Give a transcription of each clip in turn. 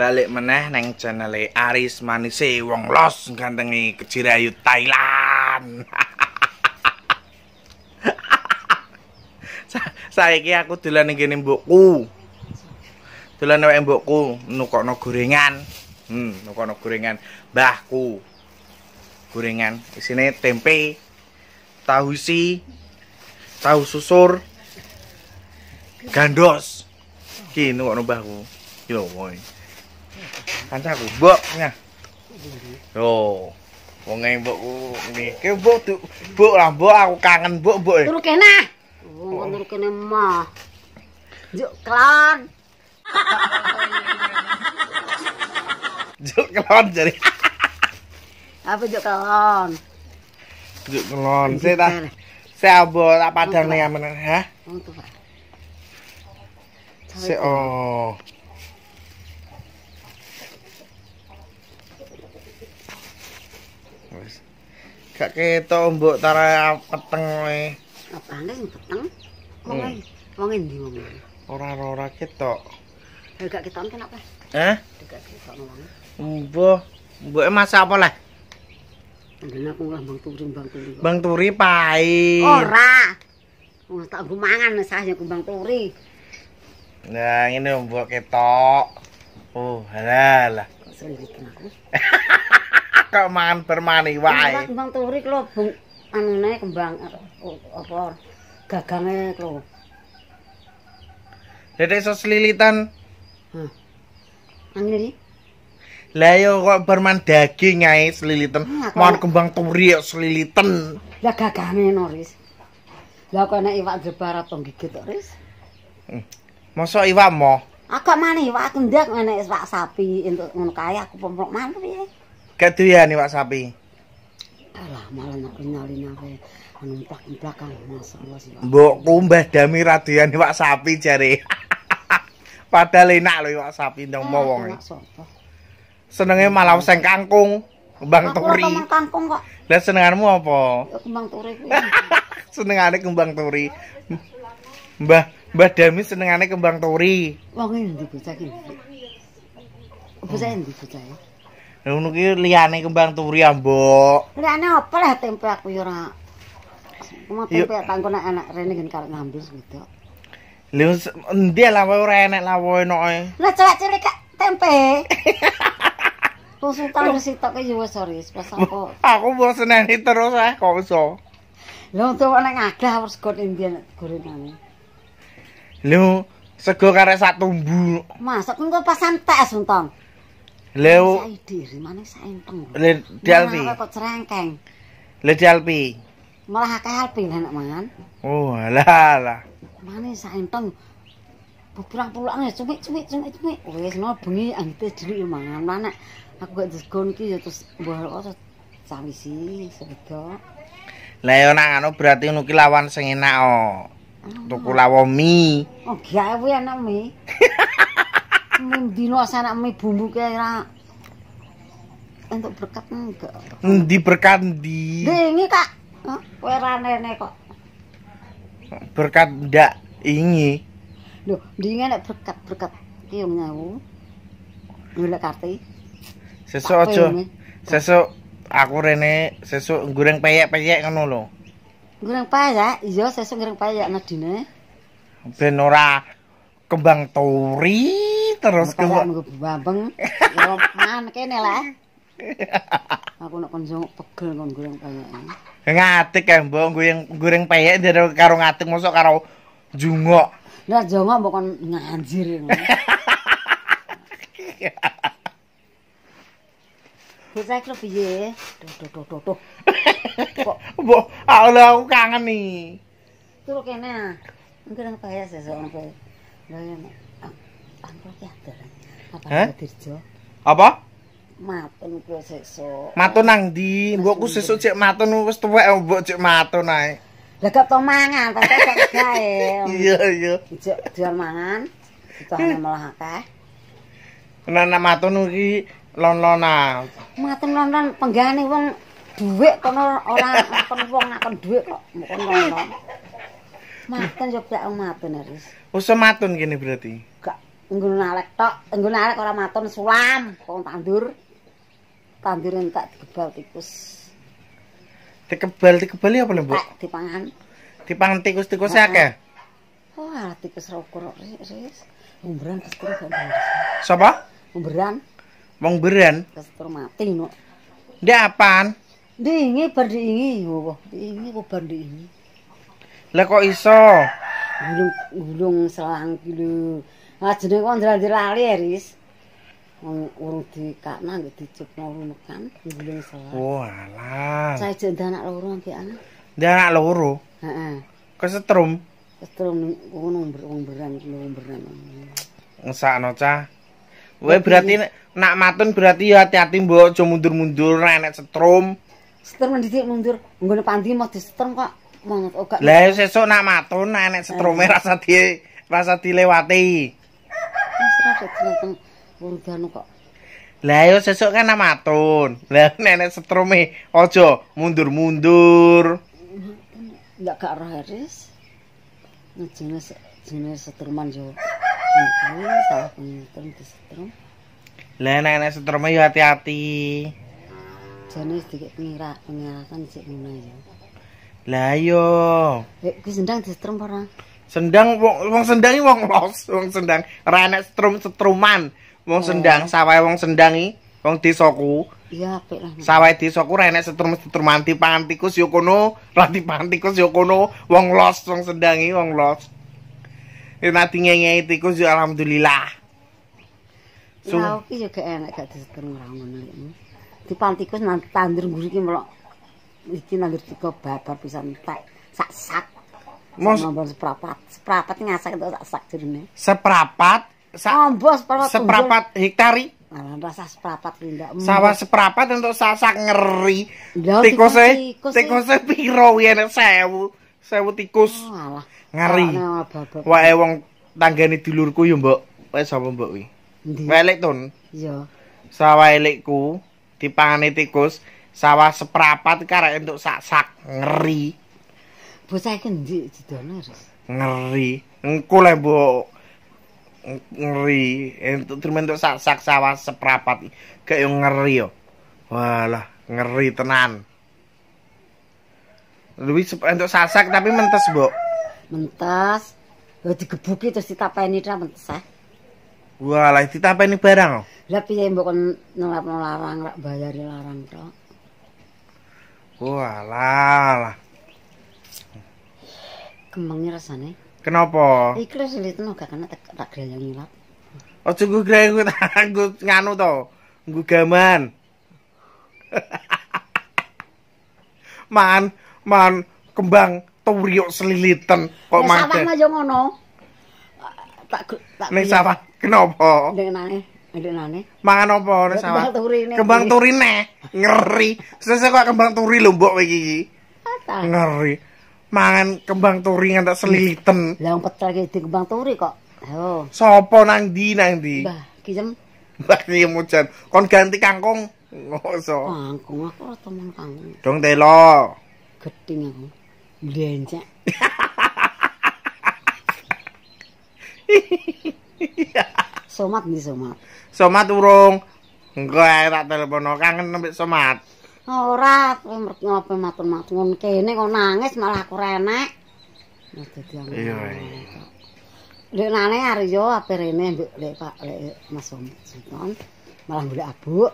balik meneh neng channel e Aris Si wong los gantengi kecirayu Thailand. Saiki aku dolan gini buku, tulan Dolan buku nukok nukokno gorengan. Hmm, nukokno gorengan bahku Gorengan sini tempe, tahu si, tahu susur, gandos. Ki nukokno mbahku. Ki lho Kan aku boknya. Yo. Wong e mbok niki mbok mbok lah mbok aku kangen mbok mbok. Turu kene. Wong turu kene mah. yuk kelon. yuk kelon jadi. Apa yuk kelon? yuk kelon. Saya tak saya abo tak padang nih amen, ha? Saya oh. Gak ketok mbok tara peteng kowe. yang peteng? Wong hmm. wong endi wong iki? Ora ora ketok. Eh gak ketok apa? Hah? Eh? Gak ketok wong. Mbok, mboke masak apa lah? Ndene aku lah Bang Turi, Bang Turi. Bang Turi pai. Ora. Wong tak go mangan sahnya ku Turi. Nah, ini mbok ketok. Oh, halah. Sering aku. kok mangan permane Kembang turik lho, Bung. Anune kembang eh, apa gagange lho. Dede sos lilitan. Hmm. Angeli. Lah yo kok berman daging ae selilitan. Ah, kembang turi kok selilitan. Lah gagange no, Ris. Lah kok nek iwak jebar apa gigit to, Ris? Hmm. Mosok iwak mo? Aku ah, mana iwak ndak nek iwak sapi entuk ngono kae aku pemprok mana piye? nih iwak sapi. Alah malah nyalin ape ya. anu, di belakang plakan masyaallah sih. Mbok kumbah dami radian ya iwak sapi cari. Padahal enak lho iwak sapi ndang mau ah, wong. senengnya malah sing kangkung. Kembang turi. kangkung kok. senenganmu apa? kembang turi kuwi. kembang turi. Mbah, Mbah Dami senengane kembang turi. Wong endi bocah iki? Bocah endi bocah ya? ngono ki liyane kembang turi ambok liyane apa lah tempe aku ya ora cuma tempe tangko nek enak rene gen karo ngambil gitu lu ndia lah wae ora enak lah wae noe lah cewek cilik kak tempe Pusing tangan di situ ke jiwa aku. Aku mau seneng terus ah, kok so? Lu tuh anak ngagah harus kau Indian kurir nani. Lu sego karek satu bu. Masak pun kau pasan tes untung. Leo. Diri mana sainteng. Le Dialpi. Mana kok cerengkeng. Le Dialpi. Malah kayak Alpi anak mangan. Oh lah lah. Mana sainteng. Bukurang pulang ya cumi cumi cumi cumi. Wes no bengi angkut ah, dulu ya mangan mana. Aku gak diskon ki ya terus buah lo terus cawis Leo nang anu berarti nuki lawan sengena o. Oh. Ah. Tuku lawan mi Oh kiai bu ya nang mie. Mendi lo asa nak mie bumbu kayak untuk berkat enggak? Mendi berkat di. Ini kak, kue ranene kok. Berkat enggak ini. di dia nak berkat berkat kau nyawu. Gula kati. Sesu ojo, aku rene sesu goreng payek payek ngono lo. Goreng payek, iya sesu goreng payek nadine. Benora kembang tori terus ke nggo babeng roman kene lah aku nak kon pegel kon goreng peyek ngatik ya mbok goreng goreng peyek karo karo ngatik mosok karo jungok lah jongok mbok kon nganjir Bocah iki piye? Duh tuh tuh tuh tuh. Kok mbok ala ah, aku kangen nih. Turu kene. Ah. Mungkin bahaya sesuk ngono. Lah ya. apa apa? matun kuwi sesuk matun nang ndi mbokku sesuk cek matun wis tuwek eh, mbok cek matun ae lah gak tau mangan tapi gak gawe iya iya cek dhewe mangan utane hmm. malah akeh ana matun iki lon lonan matun lon-lon penggane wong dhuwit kono ora ngaten wong ngaten dhuwit kok mbok lon-lon matun yo gak usah matun kene berarti Nggon nalek tok, nggon nalek ora maton sulam, kon tandur. Tandur tak digebal tikus. Dikebal, dikebali apa lho, Mbok? Dipangan. Dipangan tikus-tikus akeh. Oh, alah tikus rokok, Ris. Umberan kestur Sapa? Umberan. Wong beran. Kestur mati no. Ndek apaan? Dingi berdingi yo. Dingi kok berdingi. Lah kok iso? Gulung gulung selang kilo Wajene kok ndral-ndral lali Eris. Urung di kana nggih dicupno lumekan nggiling salah. Oh, Walah. Cai jendah anak loro nggih ana. Ndak anak loro. Heeh. Kesetrum. Kesetrum ngono mbrong-mbrong mbrong-mbrong. Ngesakno cah. Wae berarti nak matun berarti ya hati-hati mbok aja mundur-mundur nek setrum. Setrum ndidik mundur nggone pandi mau disetrum kok. Monggo oh, gak. Lah sesuk nak matun nek setrume rasa di rasa dilewati. sedulur teng wong kok. Lah yo sesuk kan amatun. Lah nenek setrume aja mundur-mundur. Enggak gak roh Haris. Ngejene jenenge setruman yo. Iku salah pengintun di setrum. Lah nenek setrume yo hati-hati. Jane sedikit ngira pengiratan sik ngene yo. Lah yo. Eh, ku sendang di setrum ora? sendang wong sendangi, wong los wong sendang ora enak strum setruman wong oh. sendang oh. sawah wong sendangi, wong desaku iya apik lah sawah desaku ora enak setrum setruman dipangan tikus yo kono ora dipangan yo kono wong los wong sendangi, wong los Eh nanti ngeyeyi tikus yo alhamdulillah. So, ya iki yo enak gak disetrum ra ngono iki. Dipangan tikus nang tandur mburi iki iki nang tikus babar pisan tak sak-sak. Mas ngombo seprapat. Seprapat ngasak itu sak sak jerene. Seprapat? Sak ngombo seprapat. Seprapat hektari. Malah rasa seprapat kuwi ndak. Sawah seprapat untuk sak-sak ngeri. tikus Tikuse eh. tikuse piro kuwi enek 1000. 1000 tikus. Oh, alah. Ngeri. Wae wong tanggane dulurku ya, Mbok. Wes sapa Mbok kuwi? Welek ton. Iya. Sawah elekku dipangane tikus, sawah seprapat karek untuk sak-sak ngeri. Bocah kan di didono, harus. Ngeri. Engko bu ya, bu Ngeri. Entuk termentuk sak-sak sawah seperapat Kayak ngeri yo. Walah, ngeri tenan. Lebih entuk sasak tapi mentes, bu Mentes. Ya digebuki terus ini dah mentes eh. walah Walah, oh? lah ini barang. Tapi ya yang nolak nolak larang, nggak bayar larang tok. walah Kembangnya rasane. Kenapa? Iku sulit sulitno gak kena tak grel yang ngilap. cukup oh, nggo grel nggo nganu to. gue gaman. man, man kembang turiok selilitan kok mate. Nih yo ngono. Tak tak nih sawah kenapa? Ning Mangan apa ora sawah? Kembang turine. Kembang turine ngeri. Sesek kok kembang turi lho mbok iki. Ngeri mangan kembang turi ngantak iya. seliliten. Lah wong petel di kembang turi kok. Oh. Sopo nang di nang di. Mbah kijem. Mbah kijem Mujan. Kon ganti kangkung. Ngoso. Kangkung aku ora temen kangkung. Dong telo. Geting aku. Blencek. somat nih somat. Somat urung. Engko tak telepono kangen sampe somat. Ora, mergo ngopi matun matun ngon kene kok nangis malah aku renek. Iya. Lek nane Arya ape rene mbok lek Pak lek Mas Sumon malah golek abuk.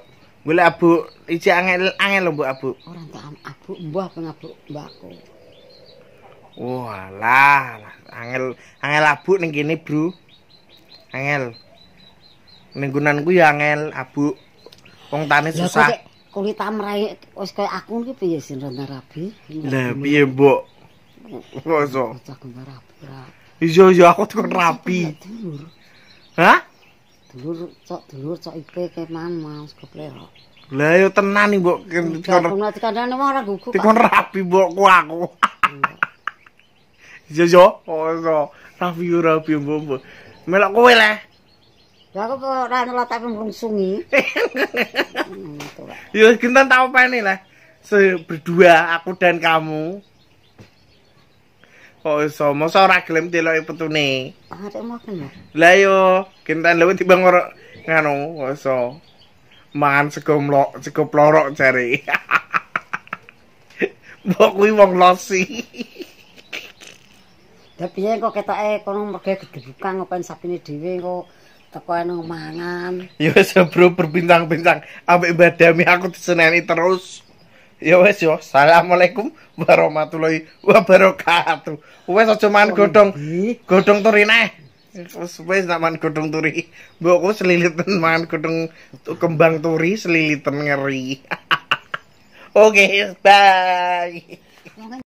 Golek abuk iki angel angel lho mbok abuk. Ora tak abuk mbah apa ngabuk mbakku. Walah, angel angel abuk ning kene, Bro. Angel. Ning ya angel abuk. Wong tani susah. kulit amrai wis kaya aku iki piye sin ronda rabi. Lah piye, Mbok? Ngoso. Iya, iya aku tekan rabi. Hah? Dulur cok, dulur cok ipe keman mas keplero. Lah yo tenan iki, Mbok. Dikandani wong ora gugu. rapi, mbok. Mbokku aku. Iya, iya. Ngoso. Oh, rabi yo rapi, Mbok. mbok. Melak, kowe le. Lha kok ora ana tak mlungsungi. Yo genten tak opene lah. Se berdua aku dan kamu. Kok iso mosok ora gelem deloki petune. Ah, arek mau kenal. Lah yo genten lewat tiba ngoro ngono kok iso. Mangan segom mlok, sego lorok jare. Mbok kuwi wong losi. Tapi yen kok ketoke kono mergi gedebukan ngopen sapine dhewe kok toko nang mangan. Ya, ya bro berbintang-bintang ambek badami aku diseneni terus. Ya wis yo. Ya. Assalamualaikum warahmatullahi wabarakatuh. wes aja man godhong. Godhong turine. wes wes nak man godhong turi. Mbokku selilitan man godhong kembang turi seliliten ngeri. Oke, okay, bye.